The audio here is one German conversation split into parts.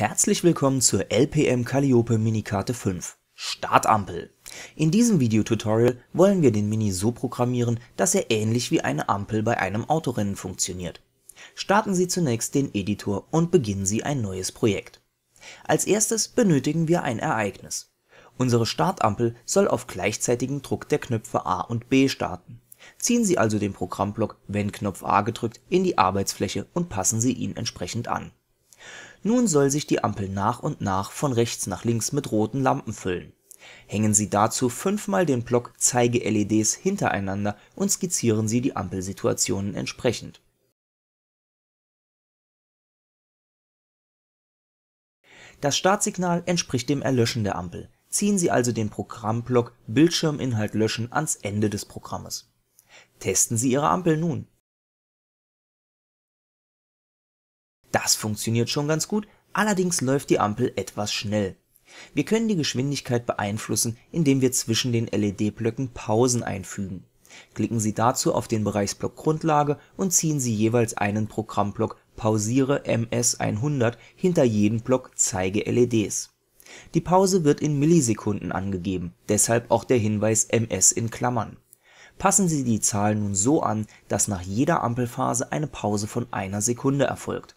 Herzlich willkommen zur LPM Calliope Minikarte 5 Startampel. In diesem Videotutorial wollen wir den Mini so programmieren, dass er ähnlich wie eine Ampel bei einem Autorennen funktioniert. Starten Sie zunächst den Editor und beginnen Sie ein neues Projekt. Als erstes benötigen wir ein Ereignis. Unsere Startampel soll auf gleichzeitigen Druck der Knöpfe A und B starten. Ziehen Sie also den Programmblock Wenn Knopf A gedrückt in die Arbeitsfläche und passen Sie ihn entsprechend an. Nun soll sich die Ampel nach und nach von rechts nach links mit roten Lampen füllen. Hängen Sie dazu fünfmal den Block Zeige-LEDs hintereinander und skizzieren Sie die Ampelsituationen entsprechend. Das Startsignal entspricht dem Erlöschen der Ampel, ziehen Sie also den Programmblock Bildschirminhalt löschen ans Ende des Programmes. Testen Sie Ihre Ampel nun Das funktioniert schon ganz gut, allerdings läuft die Ampel etwas schnell. Wir können die Geschwindigkeit beeinflussen, indem wir zwischen den LED-Blöcken Pausen einfügen. Klicken Sie dazu auf den Bereichsblock Grundlage und ziehen Sie jeweils einen Programmblock Pausiere MS100 hinter jeden Block Zeige LEDs. Die Pause wird in Millisekunden angegeben, deshalb auch der Hinweis MS in Klammern. Passen Sie die Zahl nun so an, dass nach jeder Ampelphase eine Pause von einer Sekunde erfolgt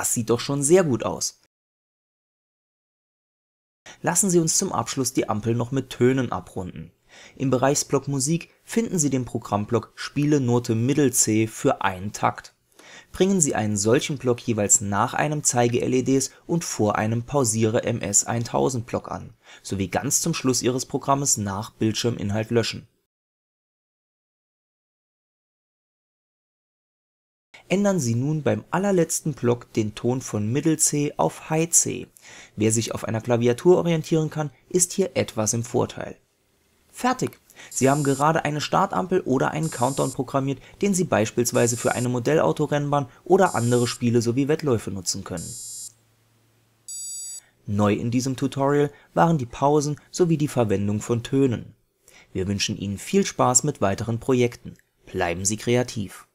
Das sieht doch schon sehr gut aus. Lassen Sie uns zum Abschluss die Ampel noch mit Tönen abrunden. Im Bereichsblock Musik finden Sie den Programmblock Spiele Note Mittel-C für einen Takt. Bringen Sie einen solchen Block jeweils nach einem Zeige-LEDs und vor einem Pausiere-MS-1000-Block an, sowie ganz zum Schluss Ihres Programmes nach Bildschirminhalt löschen ändern Sie nun beim allerletzten Block den Ton von Mittel-C auf High-C. Wer sich auf einer Klaviatur orientieren kann, ist hier etwas im Vorteil. Fertig! Sie haben gerade eine Startampel oder einen Countdown programmiert, den Sie beispielsweise für eine Modellautorennbahn oder andere Spiele sowie Wettläufe nutzen können. Neu in diesem Tutorial waren die Pausen sowie die Verwendung von Tönen. Wir wünschen Ihnen viel Spaß mit weiteren Projekten. Bleiben Sie kreativ!